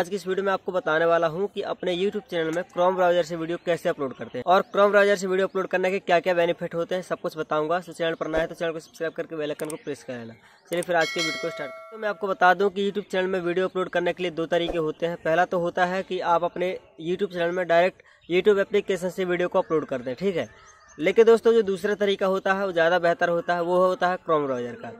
आज की इस वीडियो में आपको बताने वाला हूं कि अपने YouTube चैनल में क्रोम ब्राउजर से वीडियो कैसे अपलोड करते हैं और क्रोम ब्राउजर से वीडियो अपलोड करने के क्या क्या बेनिफिट होते हैं सब कुछ बताऊंगा तो चैनल पर ना है तो चैनल को सब्सक्राइब करके बेल आइकन को प्रेस कर लेना चलिए फिर आज के वीडियो को स्टार्ट तो मैं आपको बता दूँ कि यूट्यूब चैनल में वीडियो अपलोड करने के लिए दो तरीके होते हैं पहला तो होता है कि आप अपने यूट्यूब चैनल में डायरेक्ट यूट्यूब एप्लीकेशन से वीडियो को अपलोड करते हैं ठीक है लेकिन दोस्तों जो दूसरा तरीका होता है वो ज़्यादा बेहतर होता है वो होता है क्रोम ब्राउज़र का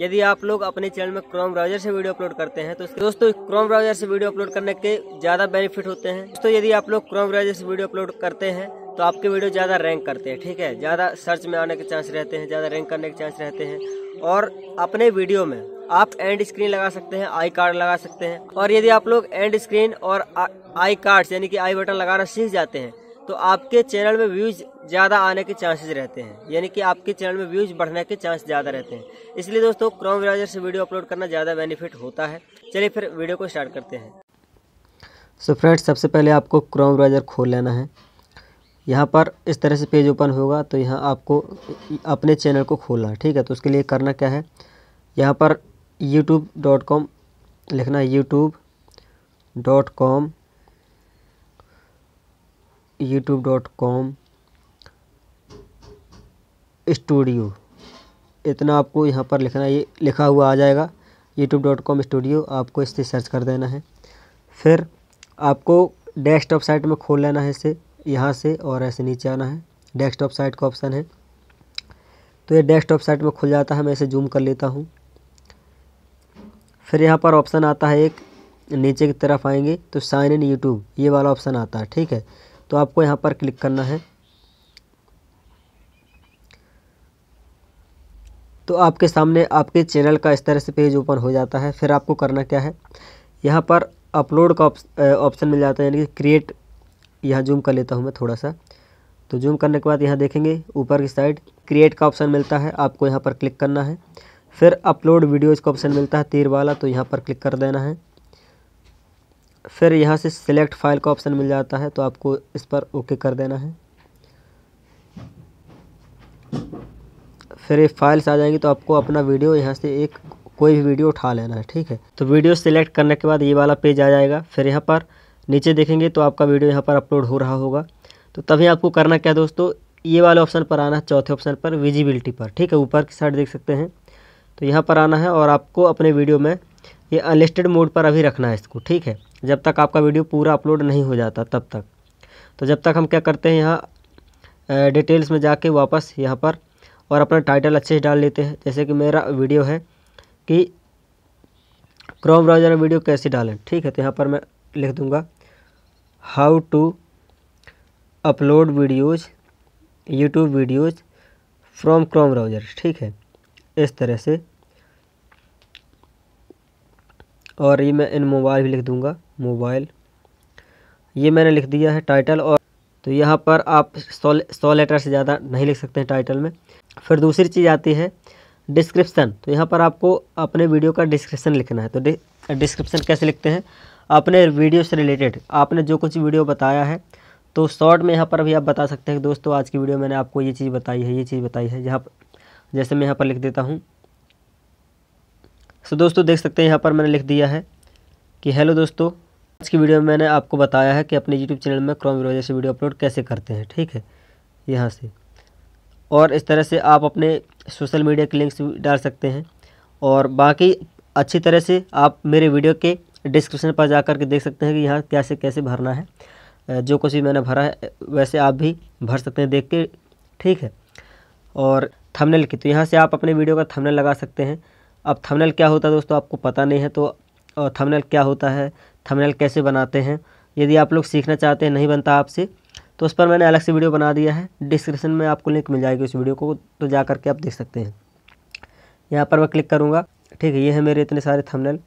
यदि आप लोग अपने चैनल में क्रोम ब्राउजर से वीडियो अपलोड करते हैं तो दोस्तों क्रोम ब्राउजर से वीडियो अपलोड करने के ज़्यादा बेनिफिट होते हैं दोस्तों यदि आप लोग क्रोम ब्राउजर से वीडियो अपलोड करते हैं तो आपके वीडियो ज़्यादा रैंक करते हैं ठीक है ज़्यादा सर्च में आने के चांस रहते हैं ज़्यादा रैंक करने के चांस रहते हैं और अपने वीडियो में आप एंड स्क्रीन लगा सकते हैं आई कार्ड लगा सकते हैं और यदि आप लोग एंड स्क्रीन और आई कार्ड यानी कि आई बटन लगाना सीख जाते हैं तो आपके चैनल में व्यूज ज़्यादा आने के चांसेस रहते हैं यानी कि आपके चैनल में व्यूज बढ़ने के चांस ज़्यादा रहते हैं इसलिए दोस्तों क्रोम ब्राउजर से वीडियो अपलोड करना ज़्यादा बेनिफिट होता है चलिए फिर वीडियो को स्टार्ट करते हैं सो so फ्रेंड्स सबसे पहले आपको क्रोम ब्राउजर खोल लेना है यहाँ पर इस तरह से पेज ओपन होगा तो यहाँ आपको अपने चैनल को खोलना है ठीक है तो उसके लिए करना क्या है यहाँ पर यूट्यूब लिखना है YouTube YouTube dot com studio इतना आपको यहाँ पर लिखना ये लिखा हुआ आ जाएगा यूट्यूब डॉट कॉम स्टूडियो आपको इससे सर्च कर देना है फिर आपको डेस्कटॉप साइट में खोल लेना है इसे यहाँ से और ऐसे नीचे आना है डेस्कटॉप साइट का ऑप्शन है तो ये डेस्कटॉप साइट में खुल जाता है मैं इसे जूम कर लेता हूँ फिर यहाँ पर ऑप्शन आता है एक नीचे की तरफ आएंगे तो साइन इन यूट्यूब ये वाला ऑप्शन आता है ठीक है तो आपको यहाँ पर क्लिक करना है तो आपके सामने आपके चैनल का इस तरह से पेज ओपन हो जाता है फिर आपको करना क्या है यहाँ पर अपलोड का ऑप्शन मिल जाता है यानी कि क्रिएट यहाँ जूम कर लेता हूँ मैं थोड़ा सा तो जूम करने के बाद यहाँ देखेंगे ऊपर की साइड क्रिएट का ऑप्शन मिलता है आपको यहाँ पर क्लिक करना है फिर अपलोड वीडियोज़ का ऑप्शन मिलता है तीर वाला तो यहाँ पर क्लिक कर देना है फिर यहाँ से सिलेक्ट फाइल का ऑप्शन मिल जाता है तो आपको इस पर ओके कर देना है फिर ये फाइल्स आ जाएंगी तो आपको अपना वीडियो यहाँ से एक कोई भी वीडियो उठा लेना है ठीक है तो वीडियो सेलेक्ट करने के बाद ये वाला पेज आ जाएगा फिर यहाँ पर नीचे देखेंगे तो आपका वीडियो यहाँ पर अपलोड हो रहा होगा तो तभी आपको करना क्या दोस्तों ये वाले ऑप्शन पर आना है चौथे ऑप्शन पर विजिबिलिटी पर ठीक है ऊपर की साइड देख सकते हैं तो यहाँ पर आना है और आपको अपने वीडियो में ये अनलिस्टेड मोड पर अभी रखना है इसको ठीक है जब तक आपका वीडियो पूरा अपलोड नहीं हो जाता तब तक तो जब तक हम क्या करते हैं यहाँ डिटेल्स में जाके वापस यहाँ पर और अपना टाइटल अच्छे से डाल लेते हैं जैसे कि मेरा वीडियो है कि क्रोम ब्राउजर में वीडियो कैसे डालें ठीक है तो यहाँ पर मैं लिख दूँगा how to upload videos YouTube videos from Chrome browser ठीक है इस तरह से और ये मैं इन मोबाइल भी लिख दूँगा मोबाइल ये मैंने लिख दिया है टाइटल और तो यहाँ पर आप सौ सौ लेटर से ज़्यादा नहीं लिख सकते हैं टाइटल में फिर दूसरी चीज़ आती है डिस्क्रिप्सन तो यहाँ पर आपको अपने वीडियो का डिस्क्रिप्शन लिखना है तो डिस्क्रिप्शन कैसे लिखते हैं अपने वीडियो से रिलेटेड आपने जो कुछ वीडियो बताया है तो शॉर्ट में यहाँ पर भी आप बता सकते हैं दोस्तों आज की वीडियो मैंने आपको ये चीज़ बताई है ये चीज़ बताई है यहाँ जैसे मैं यहाँ पर लिख देता हूँ सो दोस्तों देख सकते हैं यहाँ पर मैंने लिख दिया है कि हेलो दोस्तों आज की वीडियो में मैंने आपको बताया है कि अपने यूट्यूब चैनल में क्रोम ब्राउजर से वीडियो अपलोड कैसे करते हैं ठीक है यहाँ से और इस तरह से आप अपने सोशल मीडिया के लिंक्स डाल सकते हैं और बाकी अच्छी तरह से आप मेरे वीडियो के डिस्क्रिप्शन पर जा कर के देख सकते हैं कि यहाँ कैसे कैसे भरना है जो कुछ भी मैंने भरा है वैसे आप भी भर सकते हैं देख के ठीक है और थंबनेल की तो यहाँ से आप अपने वीडियो का थंबनेल लगा सकते हैं अब थंबनेल क्या होता है दोस्तों आपको पता नहीं है तो थंबनेल क्या होता है थंबनेल कैसे बनाते हैं यदि आप लोग सीखना चाहते हैं नहीं बनता आपसे तो उस पर मैंने अलग से वीडियो बना दिया है डिस्क्रिप्शन में आपको लिंक मिल जाएगी उस वीडियो को तो जा करके आप देख सकते हैं यहाँ पर मैं क्लिक करूँगा ठीक है ये है मेरे इतने सारे थंबनेल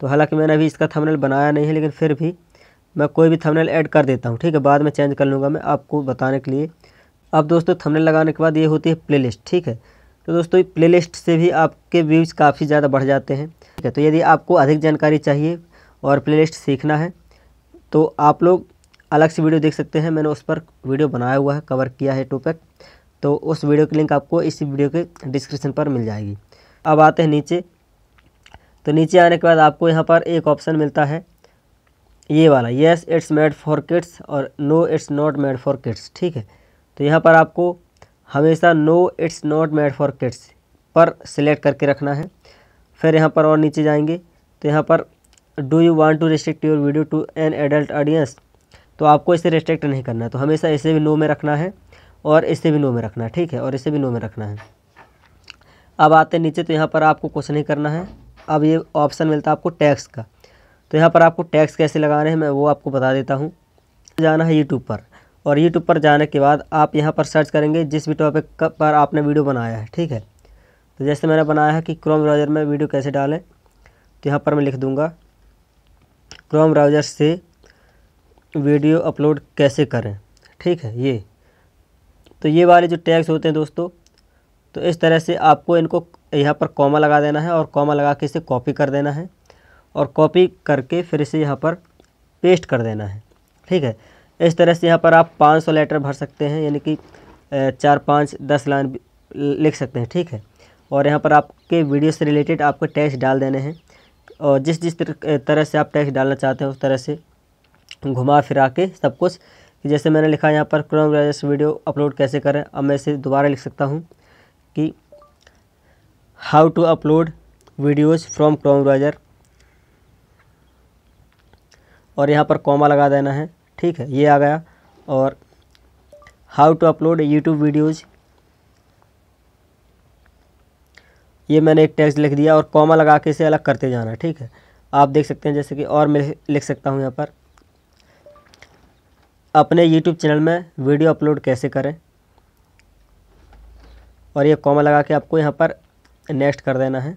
तो हालांकि मैंने अभी इसका थंबनेल बनाया नहीं है लेकिन फिर भी मैं कोई भी थंबनेल ऐड कर देता हूँ ठीक है बाद में चेंज कर लूँगा मैं आपको बताने के लिए अब दोस्तों थंबनेल लगाने के बाद ये होती है लिस्ट ठीक है तो दोस्तों लिस्ट से भी आपके व्यूज़ काफ़ी ज़्यादा बढ़ जाते हैं ठीक है तो यदि आपको अधिक जानकारी चाहिए और प्लेलिस्ट सीखना है तो आप लोग अलग से वीडियो देख सकते हैं मैंने उस पर वीडियो बनाया हुआ है कवर किया है टॉपिक तो उस वीडियो की लिंक आपको इसी वीडियो के डिस्क्रिप्शन पर मिल जाएगी अब आते हैं नीचे तो नीचे आने के बाद आपको यहाँ पर एक ऑप्शन मिलता है ये वाला yes it's made for kids और no it's not made for kids ठीक है तो यहाँ पर आपको हमेशा no it's not made for kids पर सिलेक्ट करके रखना है फिर यहाँ पर और नीचे जाएंगे तो यहाँ पर do you want to restrict your video to an adult audience तो आपको इसे रिस्ट्रिक्ट नहीं करना है तो हमेशा इसे भी नो में रखना है और इसे भी नो में रखना है ठीक है और इसे भी नो में रखना है अब आते नीचे तो यहाँ पर आपको कुछ नहीं करना है अब ये ऑप्शन मिलता है आपको टैक्स का तो यहाँ पर आपको टैक्स कैसे लगाने हैं मैं वो आपको बता देता हूँ जाना है यूट्यूब पर और यूट्यूब पर जाने के बाद आप यहाँ पर सर्च करेंगे जिस भी टॉपिक पर आपने वीडियो बनाया है ठीक है तो जैसे मैंने बनाया है कि क्रोम ब्राउज़र में वीडियो कैसे डालें तो यहाँ पर मैं लिख दूँगा क्रोम तो ब्राउज़र से वीडियो अपलोड कैसे करें ठीक है ये तो ये वाले जो टैग्स होते हैं दोस्तों तो इस तरह से आपको इनको यहाँ पर कॉमा लगा देना है और कॉमा लगा के इसे कॉपी कर देना है और कॉपी करके फिर इसे यहाँ पर पेस्ट कर देना है ठीक है इस तरह से यहाँ पर आप 500 लेटर भर सकते हैं यानी कि चार पाँच दस लाइन लिख सकते हैं ठीक है और यहाँ पर आपके वीडियो से रिलेटेड आपको टैक्स डाल देने हैं और जिस जिस तरह से आप टैक्स डालना चाहते हो उस तरह से घुमा फिरा के सब कुछ जैसे मैंने लिखा यहाँ पर क्रोम ब्राउजर से वीडियो अपलोड कैसे करें अब मैं इसे दोबारा लिख सकता हूँ कि how to upload videos from Chrome browser और यहाँ पर कॉमा लगा देना है ठीक है ये आ गया और how to upload YouTube videos ये मैंने एक टेक्स्ट लिख दिया और कॉमा लगा के इसे अलग करते जाना है ठीक है आप देख सकते हैं जैसे कि और मैं लिख सकता हूँ यहाँ पर अपने यूट्यूब चैनल में वीडियो अपलोड कैसे करें और ये कॉमा लगा के आपको यहाँ पर नेक्स्ट कर देना है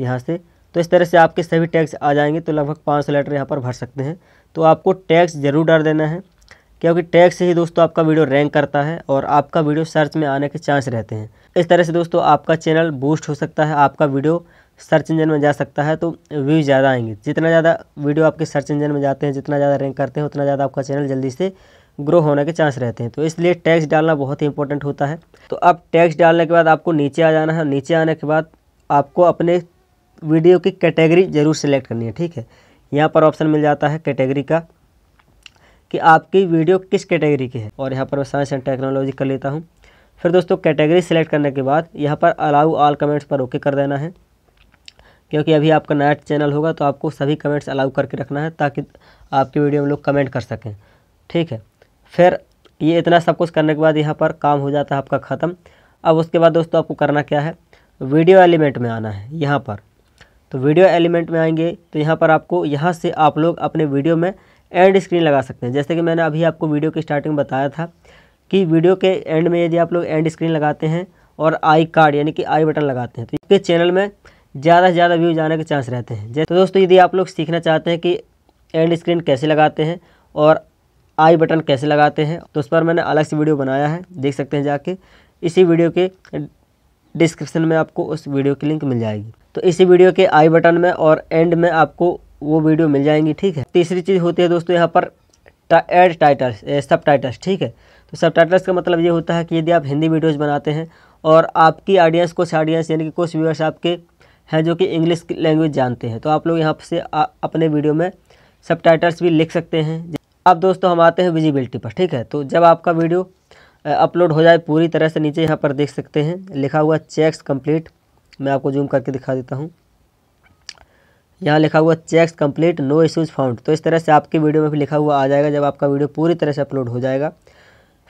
यहाँ से तो इस तरह से आपके सभी टैक्स आ जाएंगे तो लगभग पाँच सौ लेटर यहाँ पर भर सकते हैं तो आपको टैक्स ज़रूर डाल देना है क्योंकि टैग से ही दोस्तों आपका वीडियो रैंक करता है और आपका वीडियो सर्च में आने के चांस रहते हैं इस तरह से दोस्तों आपका चैनल बूस्ट हो सकता है आपका वीडियो सर्च इंजन में जा सकता है तो व्यू ज़्यादा आएंगे जितना ज़्यादा वीडियो आपके सर्च इंजन में जाते हैं जितना ज़्यादा रैंक करते हैं उतना ज़्यादा आपका चैनल जल्दी से ग्रो होने के चांस रहते हैं तो इसलिए टैक्स डालना बहुत ही इंपॉर्टेंट होता है तो अब टैक्स डालने के बाद आपको नीचे आ जाना है नीचे आने के बाद आपको अपने वीडियो की कैटेगरी ज़रूर सेलेक्ट करनी है ठीक है यहाँ पर ऑप्शन मिल जाता है कैटेगरी का कि आपकी वीडियो किस कैटेगरी की है और यहाँ पर मैं साइंस एंड टेक्नोलॉजी कर लेता हूँ फिर दोस्तों कैटेगरी सेलेक्ट करने के बाद यहाँ पर अलाउ ऑल कमेंट्स पर ओके कर देना है क्योंकि अभी आपका नया चैनल होगा तो आपको सभी कमेंट्स अलाउ करके रखना है ताकि आपकी वीडियो में लोग कमेंट कर सकें ठीक है फिर ये इतना सब कुछ करने के बाद यहाँ पर काम हो जाता है आपका ख़त्म अब उसके बाद दोस्तों आपको करना क्या है वीडियो एलिमेंट में आना है यहाँ पर तो वीडियो एलिमेंट में आएंगे तो यहाँ पर आपको यहाँ से आप लोग अपने वीडियो में एंड स्क्रीन लगा सकते हैं जैसे कि मैंने अभी आपको वीडियो के स्टार्टिंग में बताया था कि वीडियो के एंड में यदि आप लोग एंड स्क्रीन लगाते हैं और आई कार्ड यानी कि आई बटन लगाते हैं तो इसके चैनल में ज़्यादा से ज़्यादा व्यूज आने के चांस रहते हैं जैसे तो दोस्तों यदि आप लोग सीखना चाहते हैं कि एंड स्क्रीन कैसे लगाते हैं और आई बटन कैसे लगाते हैं तो उस पर मैंने अलग से वीडियो बनाया है देख सकते हैं जाके इसी वीडियो के डिस्क्रिप्शन में आपको उस वीडियो की लिंक मिल जाएगी तो इसी वीडियो के आई बटन में और एंड में आपको वो वीडियो मिल जाएंगी ठीक है तीसरी चीज़ होती है दोस्तों यहाँ पर एड टाइटल्स सब टाइटल्स ठीक है तो सब टाइटल्स का मतलब ये होता है कि यदि आप हिंदी वीडियोज़ बनाते हैं और आपकी ऑडियंस कुछ ऑडियंस यानी कि कुछ व्यूअर्स आपके हैं जो कि इंग्लिश लैंग्वेज जानते हैं तो आप लोग यहाँ से अपने वीडियो में सब टाइटल्स भी लिख सकते हैं अब दोस्तों हम आते हैं विजिबिलिटी पर ठीक है तो जब आपका वीडियो अपलोड हो जाए पूरी तरह से नीचे यहाँ पर देख सकते हैं लिखा हुआ चेक्स कंप्लीट मैं आपको जूम करके दिखा देता हूँ यहाँ लिखा हुआ checks complete no issues found तो इस तरह से आपकी वीडियो में भी लिखा हुआ आ जाएगा जब आपका वीडियो पूरी तरह से अपलोड हो जाएगा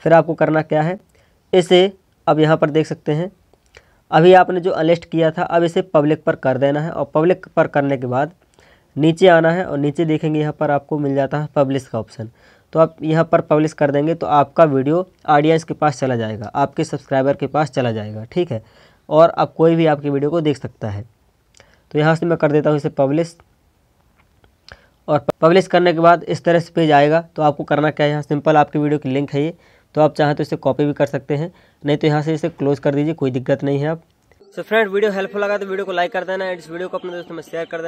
फिर आपको करना क्या है इसे अब यहाँ पर देख सकते हैं अभी आपने जो अनलिस्ट किया था अब इसे पब्लिक पर कर देना है और पब्लिक पर करने के बाद नीचे आना है और नीचे देखेंगे यहाँ पर आपको मिल जाता है पब्लिश का ऑप्शन तो आप यहाँ पर पब्लिश कर देंगे तो आपका वीडियो ऑडियंस के पास चला जाएगा आपके सब्सक्राइबर के पास चला जाएगा ठीक है और अब कोई भी आपकी वीडियो को देख सकता है तो यहाँ से मैं कर देता हूँ इसे पब्लिश और पब्लिश करने के बाद इस तरह से पेज आएगा तो आपको करना क्या है यहाँ सिंपल आपकी वीडियो की लिंक है ये तो आप चाहें तो इसे कॉपी भी कर सकते हैं नहीं तो यहाँ से इसे क्लोज कर दीजिए कोई दिक्कत नहीं है आप सो फ्रेंड वीडियो हेल्पफुल लगा तो वीडियो को लाइक कर देना इस वीडियो को अपने दोस्तों में शेयर कर देना